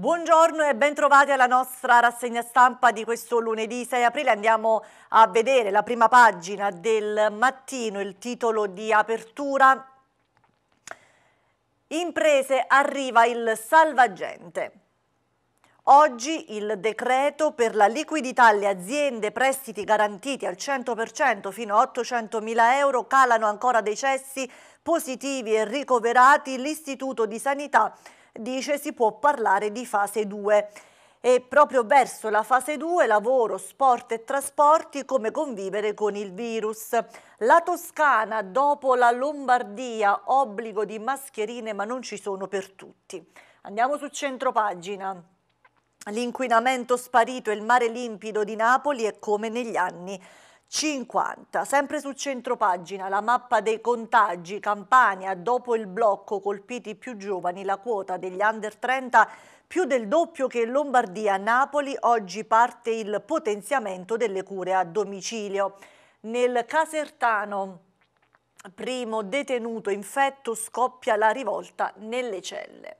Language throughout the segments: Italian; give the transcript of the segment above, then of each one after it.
Buongiorno e bentrovati alla nostra rassegna stampa di questo lunedì 6 aprile. Andiamo a vedere la prima pagina del mattino, il titolo di apertura. Imprese arriva il salvagente. Oggi il decreto per la liquidità alle aziende prestiti garantiti al 100% fino a 800.000 euro calano ancora decessi positivi e ricoverati. L'Istituto di Sanità dice si può parlare di fase 2 e proprio verso la fase 2 lavoro, sport e trasporti come convivere con il virus. La Toscana dopo la Lombardia obbligo di mascherine ma non ci sono per tutti. Andiamo su centro pagina. L'inquinamento sparito e il mare limpido di Napoli è come negli anni 50. Sempre sul centro pagina la mappa dei contagi Campania, dopo il blocco colpiti più giovani, la quota degli under 30 più del doppio che in Lombardia, Napoli, oggi parte il potenziamento delle cure a domicilio. Nel Casertano, primo detenuto infetto, scoppia la rivolta nelle celle.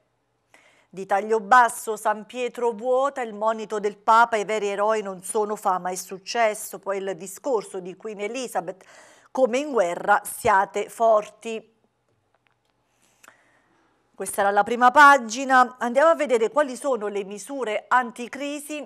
Di taglio basso, San Pietro vuota, il monito del Papa, i veri eroi non sono fama e successo. Poi il discorso di Queen Elizabeth, come in guerra siate forti. Questa era la prima pagina. Andiamo a vedere quali sono le misure anticrisi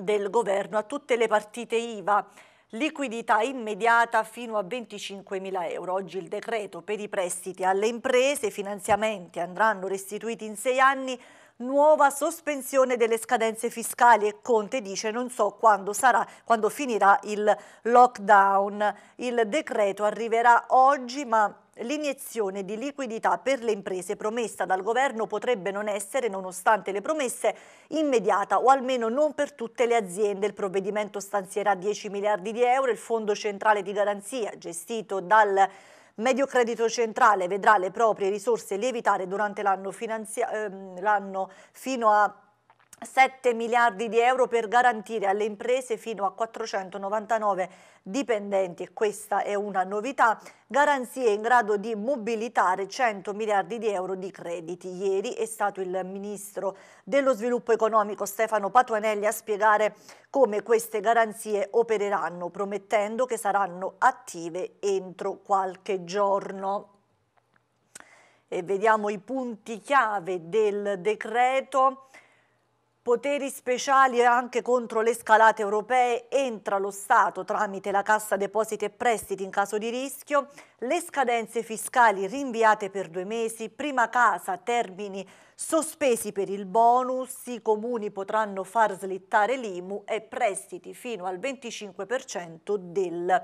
del governo a tutte le partite IVA liquidità immediata fino a 25 mila euro. Oggi il decreto per i prestiti alle imprese, i finanziamenti andranno restituiti in sei anni, nuova sospensione delle scadenze fiscali e Conte dice non so quando, sarà, quando finirà il lockdown. Il decreto arriverà oggi ma l'iniezione di liquidità per le imprese promessa dal governo potrebbe non essere, nonostante le promesse, immediata o almeno non per tutte le aziende. Il provvedimento stanzierà 10 miliardi di euro, il Fondo Centrale di Garanzia, gestito dal Medio Credito Centrale, vedrà le proprie risorse lievitare durante l'anno ehm, fino a 7 miliardi di euro per garantire alle imprese fino a 499 dipendenti, e questa è una novità, garanzie in grado di mobilitare 100 miliardi di euro di crediti. Ieri è stato il Ministro dello Sviluppo Economico Stefano Patuanelli a spiegare come queste garanzie opereranno, promettendo che saranno attive entro qualche giorno. E vediamo i punti chiave del decreto Poteri speciali anche contro le scalate europee, entra lo Stato tramite la Cassa Depositi e Prestiti in caso di rischio, le scadenze fiscali rinviate per due mesi, prima casa, termini sospesi per il bonus, i comuni potranno far slittare l'IMU e prestiti fino al 25% del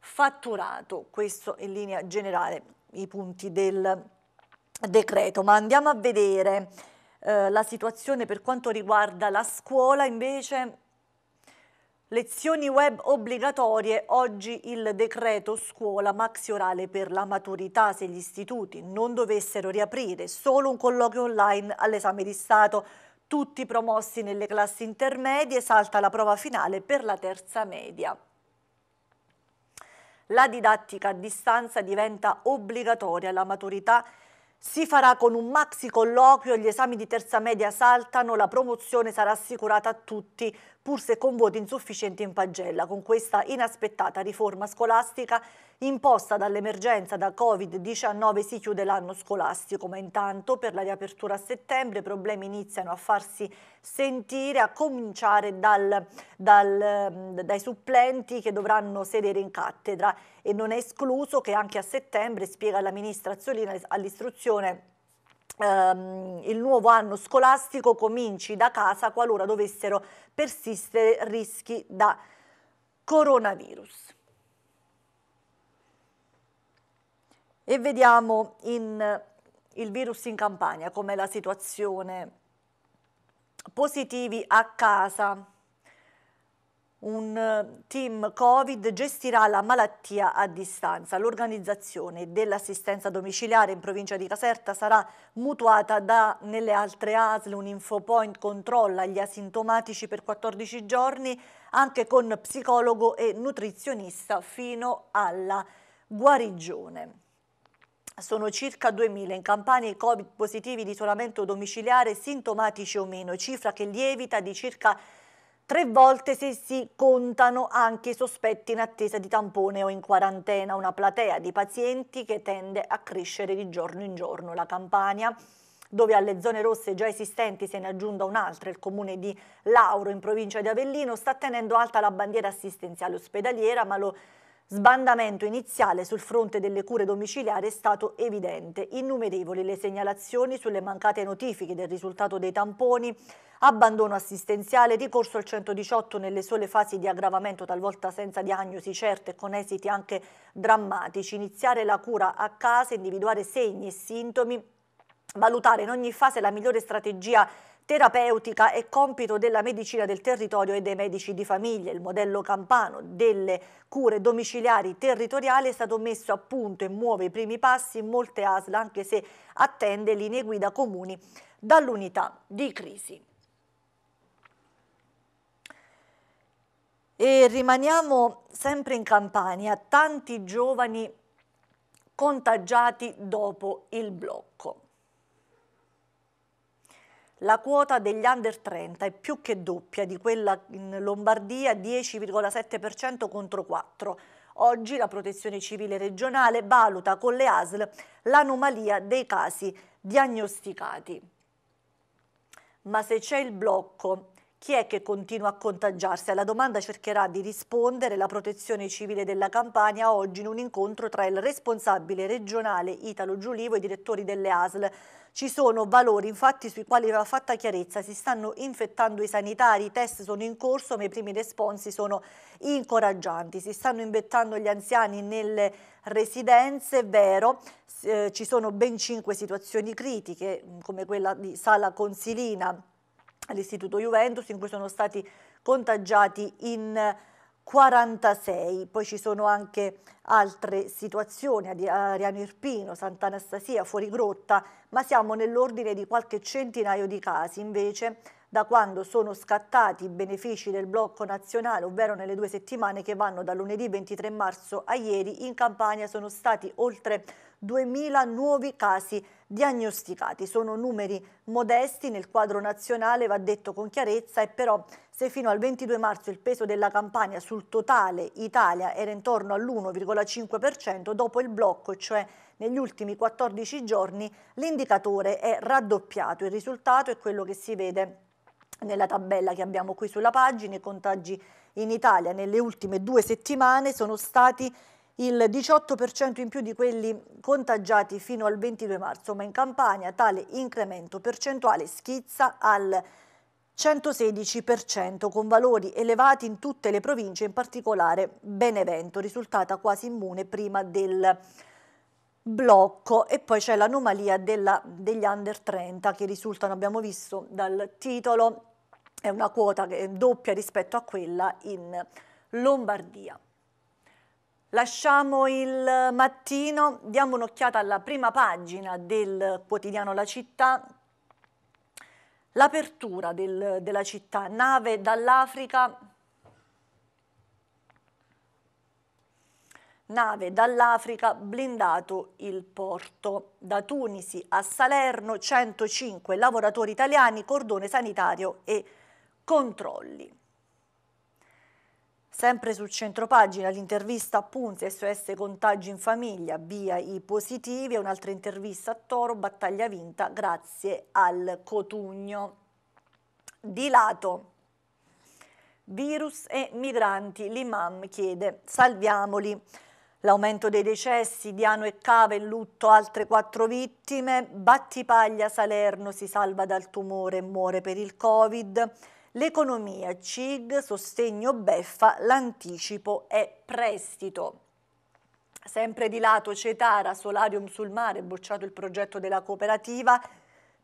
fatturato. Questo in linea generale i punti del decreto, ma andiamo a vedere... Eh, la situazione per quanto riguarda la scuola, invece lezioni web obbligatorie, oggi il decreto scuola maxi orale per la maturità, se gli istituti non dovessero riaprire, solo un colloquio online all'esame di Stato, tutti promossi nelle classi intermedie, salta la prova finale per la terza media. La didattica a distanza diventa obbligatoria, la maturità si farà con un maxi colloquio, gli esami di terza media saltano, la promozione sarà assicurata a tutti, pur se con voti insufficienti in pagella. Con questa inaspettata riforma scolastica imposta dall'emergenza da Covid-19 si chiude l'anno scolastico, ma intanto per la riapertura a settembre i problemi iniziano a farsi sentire, a cominciare dal, dal, dai supplenti che dovranno sedere in cattedra e non è escluso che anche a settembre, spiega la ministra Azzolina all'istruzione, Um, il nuovo anno scolastico cominci da casa qualora dovessero persistere rischi da coronavirus. E vediamo in, eh, il virus in campagna, com'è la situazione. Positivi a casa. Un eh, team Covid gestirà la malattia a distanza. L'organizzazione dell'assistenza domiciliare in provincia di Caserta sarà mutuata da nelle altre ASL. Un infopoint controlla gli asintomatici per 14 giorni anche con psicologo e nutrizionista fino alla guarigione. Sono circa 2.000 in campagna i Covid positivi di isolamento domiciliare sintomatici o meno, cifra che lievita di circa tre volte se si contano anche i sospetti in attesa di tampone o in quarantena, una platea di pazienti che tende a crescere di giorno in giorno. La campagna, dove alle zone rosse già esistenti se ne è aggiunta un'altra, il comune di Lauro in provincia di Avellino, sta tenendo alta la bandiera assistenziale ospedaliera, ma lo sbandamento iniziale sul fronte delle cure domiciliari è stato evidente, innumerevoli le segnalazioni sulle mancate notifiche del risultato dei tamponi, abbandono assistenziale, ricorso al 118 nelle sole fasi di aggravamento, talvolta senza diagnosi certe e con esiti anche drammatici, iniziare la cura a casa, individuare segni e sintomi, valutare in ogni fase la migliore strategia terapeutica è compito della medicina del territorio e dei medici di famiglia. Il modello campano delle cure domiciliari territoriali è stato messo a punto e muove i primi passi in molte ASL, anche se attende linee guida comuni dall'unità di crisi. E rimaniamo sempre in Campania, tanti giovani contagiati dopo il blocco. La quota degli under 30 è più che doppia di quella in Lombardia, 10,7% contro 4%. Oggi la Protezione Civile regionale valuta con le ASL l'anomalia dei casi diagnosticati. Ma se c'è il blocco chi è che continua a contagiarsi? Alla domanda cercherà di rispondere la protezione civile della Campania oggi in un incontro tra il responsabile regionale Italo Giulivo e i direttori delle ASL. Ci sono valori infatti sui quali va fatta chiarezza, si stanno infettando i sanitari, i test sono in corso ma i primi responsi sono incoraggianti, si stanno imbettando gli anziani nelle residenze, vero, eh, ci sono ben cinque situazioni critiche come quella di Sala Consilina all'Istituto Juventus in cui sono stati contagiati in 46, poi ci sono anche altre situazioni, a Ariano Irpino, Sant'Anastasia, Fuorigrotta, ma siamo nell'ordine di qualche centinaio di casi invece da quando sono scattati i benefici del blocco nazionale, ovvero nelle due settimane che vanno da lunedì 23 marzo a ieri, in Campania sono stati oltre 2.000 nuovi casi diagnosticati. Sono numeri modesti nel quadro nazionale, va detto con chiarezza, e però se fino al 22 marzo il peso della Campania sul totale Italia era intorno all'1,5%, dopo il blocco, cioè negli ultimi 14 giorni, l'indicatore è raddoppiato. Il risultato è quello che si vede nella tabella che abbiamo qui sulla pagina, i contagi in Italia nelle ultime due settimane sono stati il 18% in più di quelli contagiati fino al 22 marzo, ma in Campania tale incremento percentuale schizza al 116% con valori elevati in tutte le province, in particolare Benevento, risultata quasi immune prima del blocco e poi c'è l'anomalia degli under 30 che risultano, abbiamo visto dal titolo, è una quota che è doppia rispetto a quella in Lombardia. Lasciamo il mattino, diamo un'occhiata alla prima pagina del quotidiano La Città. L'apertura del, della città, nave dall'Africa, nave dall'Africa, blindato il porto. Da Tunisi a Salerno 105 lavoratori italiani, cordone sanitario e controlli. Sempre sul centro pagina l'intervista a Punze, SOS contagi in famiglia, via i positivi e un'altra intervista a Toro, battaglia vinta grazie al Cotugno. Di lato, virus e migranti, l'imam chiede salviamoli. L'aumento dei decessi, Diano e Cava in lutto, altre quattro vittime, Battipaglia, Salerno si salva dal tumore e muore per il Covid l'economia, CIG, sostegno beffa, l'anticipo e prestito. Sempre di lato Cetara, Solarium sul mare, bocciato il progetto della cooperativa,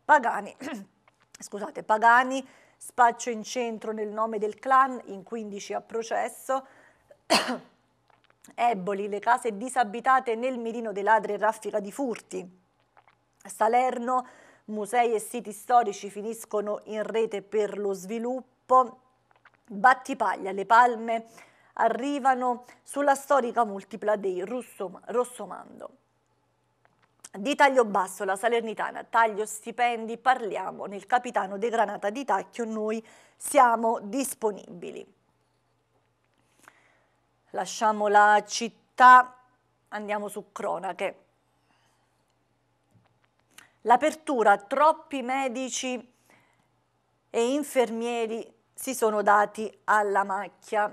Pagani, scusate, Pagani, spaccio in centro nel nome del clan, in 15 a processo, Eboli, le case disabitate nel mirino dei ladri e raffica di furti, Salerno, musei e siti storici finiscono in rete per lo sviluppo, battipaglia, le palme arrivano sulla storica multipla dei Russo, Rossomando. Di taglio basso la Salernitana, taglio stipendi, parliamo nel capitano De Granata di Tacchio, noi siamo disponibili. Lasciamo la città, andiamo su cronache l'apertura troppi medici e infermieri si sono dati alla macchia.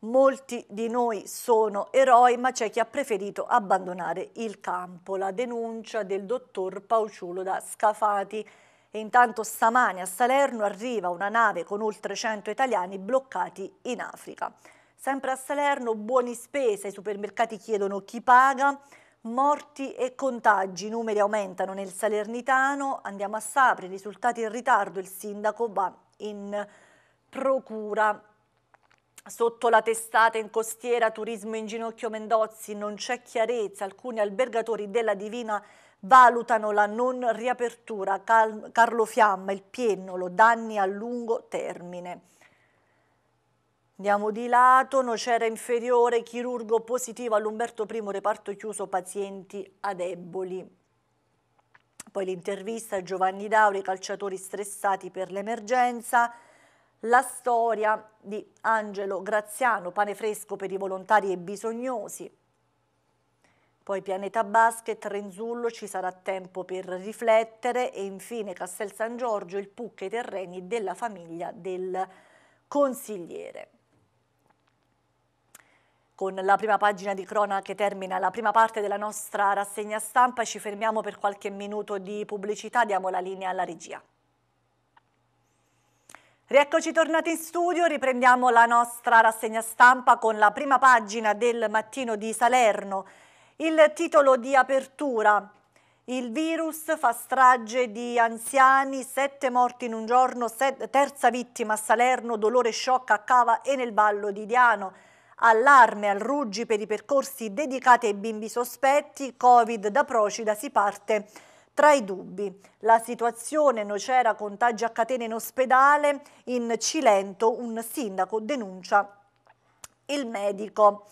Molti di noi sono eroi, ma c'è chi ha preferito abbandonare il campo. La denuncia del dottor Pauciulo da Scafati. E intanto stamani a Salerno arriva una nave con oltre 100 italiani bloccati in Africa. Sempre a Salerno, buoni spese, i supermercati chiedono chi paga. Morti e contagi, i numeri aumentano nel Salernitano, andiamo a Sapri, risultati in ritardo, il sindaco va in procura. Sotto la testata in costiera, turismo in ginocchio Mendozzi, non c'è chiarezza, alcuni albergatori della Divina valutano la non riapertura, Carlo Fiamma, il piennolo, danni a lungo termine. Andiamo di lato, nocera inferiore, chirurgo positivo all'Umberto I, reparto chiuso, pazienti adeboli. Poi l'intervista a Giovanni Dauri, calciatori stressati per l'emergenza. La storia di Angelo Graziano, pane fresco per i volontari e bisognosi. Poi Pianeta Basket, Renzullo, ci sarà tempo per riflettere. E infine Castel San Giorgio, il pucca e i terreni della famiglia del consigliere. Con la prima pagina di Crona che termina la prima parte della nostra rassegna stampa ci fermiamo per qualche minuto di pubblicità, diamo la linea alla regia. Rieccoci tornati in studio, riprendiamo la nostra rassegna stampa con la prima pagina del mattino di Salerno. Il titolo di apertura, il virus fa strage di anziani, sette morti in un giorno, terza vittima a Salerno, dolore sciocca a Cava e nel ballo di Diano allarme al Ruggi per i percorsi dedicati ai bimbi sospetti, Covid da Procida si parte tra i dubbi. La situazione Nocera contagi a catena in ospedale, in Cilento un sindaco denuncia il medico.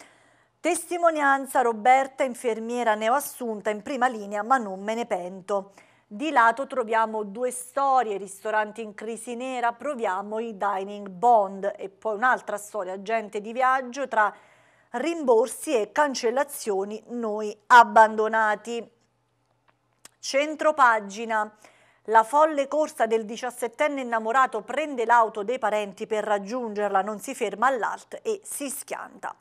Testimonianza Roberta, infermiera neoassunta in prima linea ma non me ne pento. Di lato troviamo due storie, ristoranti in crisi nera, proviamo i dining bond e poi un'altra storia, gente di viaggio tra rimborsi e cancellazioni noi abbandonati. Centro pagina. La folle corsa del 17enne innamorato prende l'auto dei parenti per raggiungerla, non si ferma all'alt e si schianta.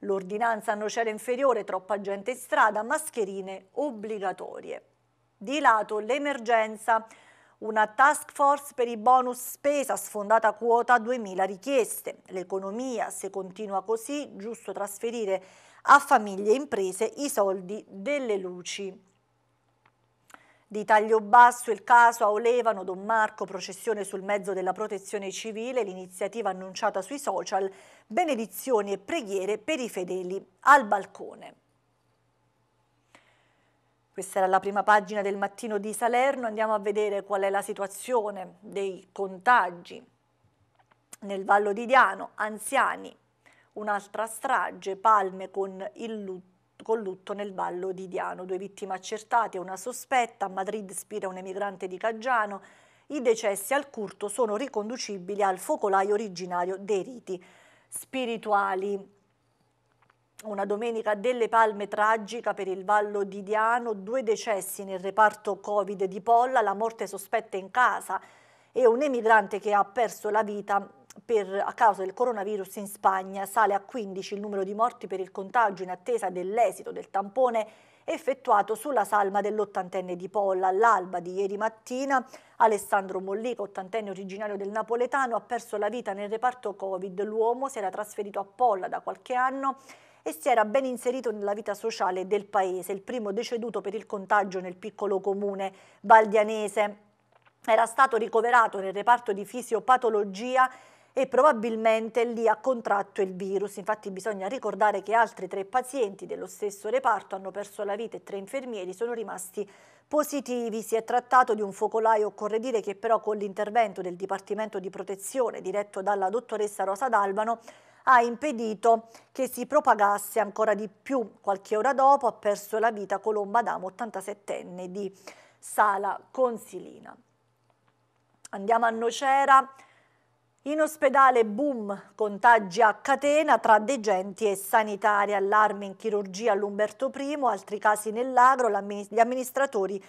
L'ordinanza a nocera inferiore, troppa gente in strada, mascherine obbligatorie. Di lato l'emergenza, una task force per i bonus spesa sfondata quota 2.000 richieste. L'economia, se continua così, giusto trasferire a famiglie e imprese i soldi delle luci. Di taglio basso il caso a Olevano, Don Marco, processione sul mezzo della protezione civile, l'iniziativa annunciata sui social, benedizioni e preghiere per i fedeli al balcone. Questa era la prima pagina del mattino di Salerno, andiamo a vedere qual è la situazione dei contagi nel Vallo di Diano, anziani, un'altra strage, palme con il lutto con lutto nel Vallo di Diano. Due vittime accertate, una sospetta, a Madrid spira un emigrante di Caggiano. I decessi al curto sono riconducibili al focolaio originario dei riti spirituali una domenica delle palme tragica per il Vallo di Diano, due decessi nel reparto Covid di Polla, la morte sospetta in casa e un emigrante che ha perso la vita per, a causa del coronavirus in Spagna. Sale a 15 il numero di morti per il contagio in attesa dell'esito del tampone effettuato sulla salma dell'ottantenne di Polla. All'alba di ieri mattina Alessandro Mollico, ottantenne originario del Napoletano, ha perso la vita nel reparto Covid. L'uomo si era trasferito a Polla da qualche anno e si era ben inserito nella vita sociale del paese, il primo deceduto per il contagio nel piccolo comune valdianese. Era stato ricoverato nel reparto di fisiopatologia e probabilmente lì ha contratto il virus. Infatti bisogna ricordare che altri tre pazienti dello stesso reparto hanno perso la vita e tre infermieri sono rimasti positivi. Si è trattato di un focolaio, occorre dire che però con l'intervento del Dipartimento di Protezione diretto dalla dottoressa Rosa D'Albano ha impedito che si propagasse ancora di più. Qualche ora dopo ha perso la vita Colomba Damo, 87enne di Sala Consilina. Andiamo a Nocera. In ospedale boom, contagi a catena tra degenti e sanitari, allarme in chirurgia all'Umberto I, altri casi nell'agro, gli amministratori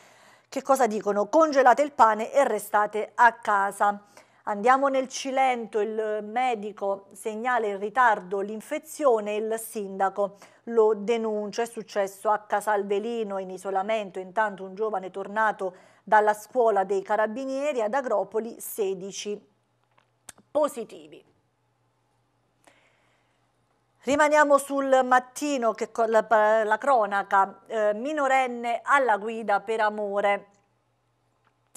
che cosa dicono? Congelate il pane e restate a casa. Andiamo nel Cilento, il medico segnala in ritardo l'infezione il sindaco lo denuncia. È successo a Casalvelino in isolamento, intanto un giovane tornato dalla scuola dei carabinieri ad Agropoli 16 positivi. Rimaniamo sul mattino che la, la cronaca eh, minorenne alla guida per amore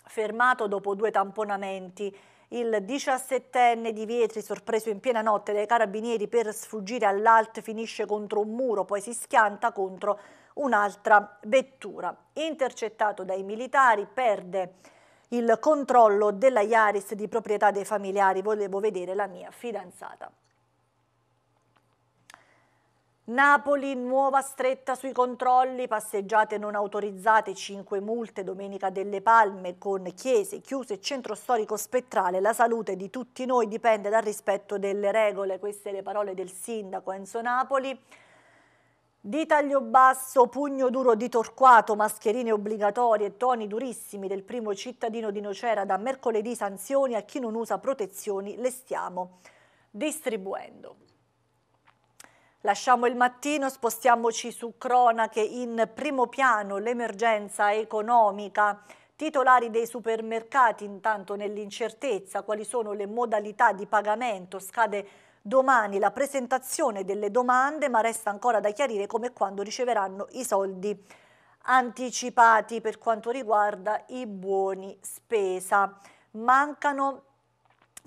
fermato dopo due tamponamenti il 17enne di Vietri sorpreso in piena notte dai carabinieri per sfuggire all'alt finisce contro un muro, poi si schianta contro un'altra vettura. Intercettato dai militari perde il controllo della Iaris di proprietà dei familiari, volevo vedere la mia fidanzata. Napoli, nuova stretta sui controlli, passeggiate non autorizzate, 5 multe, Domenica delle Palme con chiese chiuse, centro storico spettrale, la salute di tutti noi dipende dal rispetto delle regole, queste le parole del sindaco Enzo Napoli. Di taglio basso, pugno duro di Torquato, mascherine obbligatorie, toni durissimi del primo cittadino di Nocera, da mercoledì sanzioni a chi non usa protezioni le stiamo distribuendo. Lasciamo il mattino, spostiamoci su cronache in primo piano l'emergenza economica. Titolari dei supermercati intanto nell'incertezza quali sono le modalità di pagamento. Scade domani la presentazione delle domande ma resta ancora da chiarire come e quando riceveranno i soldi anticipati per quanto riguarda i buoni spesa. Mancano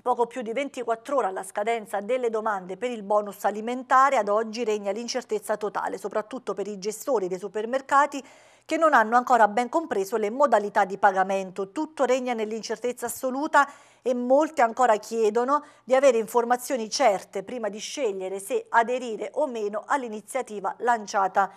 Poco più di 24 ore alla scadenza delle domande per il bonus alimentare, ad oggi regna l'incertezza totale, soprattutto per i gestori dei supermercati che non hanno ancora ben compreso le modalità di pagamento. Tutto regna nell'incertezza assoluta e molti ancora chiedono di avere informazioni certe prima di scegliere se aderire o meno all'iniziativa lanciata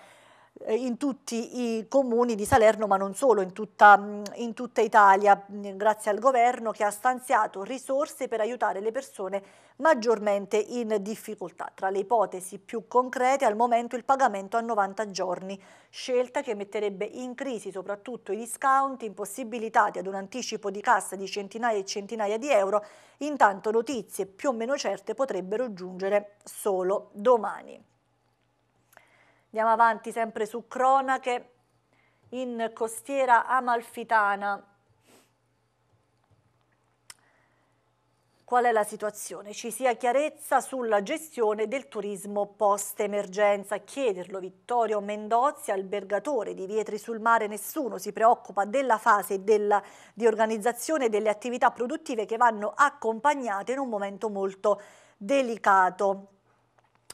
eh, in tutti i comuni di Salerno, ma non solo, in tutta, mm, in tutta, Italia, mm, grazie al governo che ha stanziato risorse per aiutare le persone maggiormente in difficoltà. Tra le ipotesi più concrete al momento il pagamento a 90 giorni, scelta che metterebbe in crisi soprattutto i discount impossibilitati ad un anticipo di cassa di centinaia e centinaia di euro, intanto notizie più o meno certe potrebbero giungere solo domani. Andiamo avanti sempre su cronache in costiera amalfitana. Qual è la situazione? Ci sia chiarezza sulla gestione del turismo post-emergenza. A chiederlo Vittorio Mendozzi, albergatore di Vietri sul Mare, nessuno si preoccupa della fase della, di organizzazione delle attività produttive che vanno accompagnate in un momento molto delicato.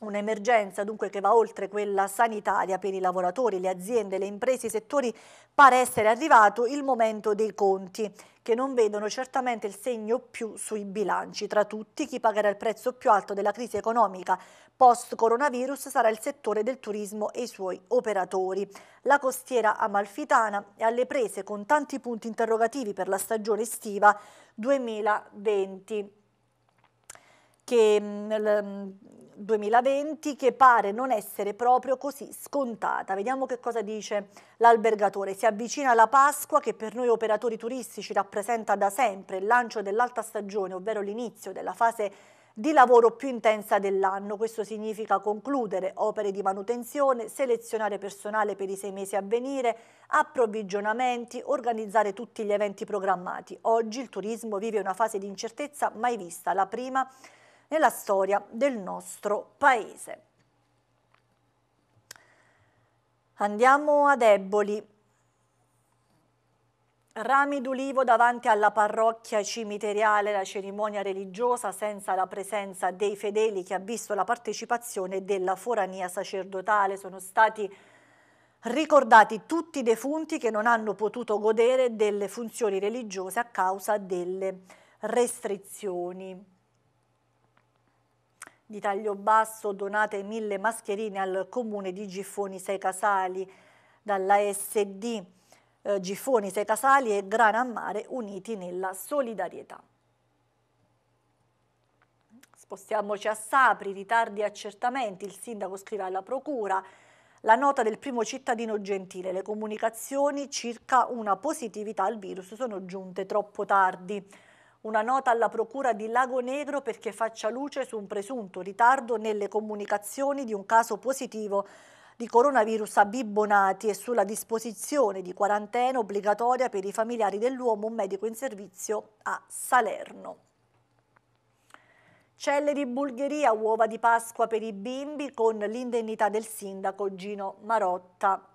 Un'emergenza dunque che va oltre quella sanitaria per i lavoratori, le aziende, le imprese, i settori pare essere arrivato il momento dei conti che non vedono certamente il segno più sui bilanci. Tra tutti chi pagherà il prezzo più alto della crisi economica post coronavirus sarà il settore del turismo e i suoi operatori. La costiera amalfitana è alle prese con tanti punti interrogativi per la stagione estiva 2020 che mm, 2020 che pare non essere proprio così scontata. Vediamo che cosa dice l'albergatore. Si avvicina la Pasqua che per noi operatori turistici rappresenta da sempre il lancio dell'alta stagione, ovvero l'inizio della fase di lavoro più intensa dell'anno. Questo significa concludere opere di manutenzione, selezionare personale per i sei mesi a venire, approvvigionamenti, organizzare tutti gli eventi programmati. Oggi il turismo vive una fase di incertezza mai vista, la prima nella storia del nostro paese. Andiamo ad Eboli. Rami d'ulivo davanti alla parrocchia cimiteriale, la cerimonia religiosa senza la presenza dei fedeli che ha visto la partecipazione della forania sacerdotale. Sono stati ricordati tutti i defunti che non hanno potuto godere delle funzioni religiose a causa delle restrizioni. Di taglio basso donate mille mascherine al comune di Giffoni Sei Casali dalla SD. Eh, Giffoni Sei Casali e Grana Mare uniti nella solidarietà. Spostiamoci a Sapri, ritardi e accertamenti, il sindaco scrive alla procura la nota del primo cittadino gentile, le comunicazioni circa una positività al virus sono giunte troppo tardi una nota alla Procura di Lago Negro perché faccia luce su un presunto ritardo nelle comunicazioni di un caso positivo di coronavirus a Bibbonati e sulla disposizione di quarantena obbligatoria per i familiari dell'uomo, un medico in servizio a Salerno. Celle di Bulgheria, uova di Pasqua per i bimbi con l'indennità del sindaco Gino Marotta.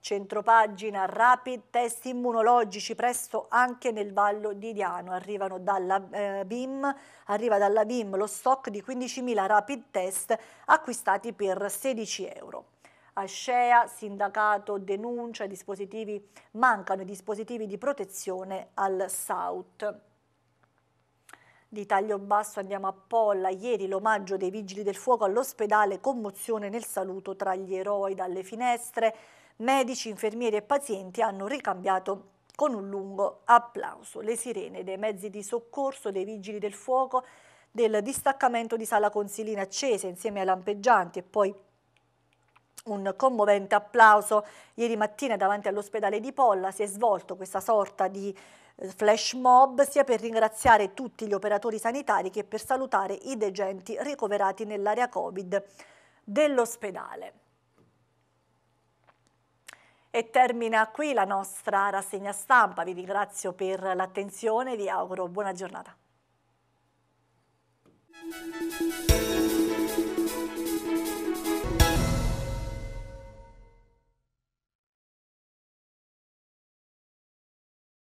Centropagina rapid test immunologici presto anche nel Vallo di Diano. Arrivano dalla, eh, BIM, arriva dalla BIM lo stock di 15.000 rapid test acquistati per 16 euro. Ascea, sindacato, denuncia, dispositivi, mancano i dispositivi di protezione al SAUT. Di taglio basso andiamo a Polla, ieri l'omaggio dei vigili del fuoco all'ospedale, commozione nel saluto tra gli eroi dalle finestre, Medici, infermieri e pazienti hanno ricambiato con un lungo applauso le sirene dei mezzi di soccorso, dei vigili del fuoco, del distaccamento di sala consilina accese insieme ai lampeggianti e poi un commovente applauso ieri mattina davanti all'ospedale di Polla si è svolto questa sorta di eh, flash mob sia per ringraziare tutti gli operatori sanitari che per salutare i degenti ricoverati nell'area Covid dell'ospedale. E termina qui la nostra rassegna stampa. Vi ringrazio per l'attenzione e vi auguro buona giornata. Thank you.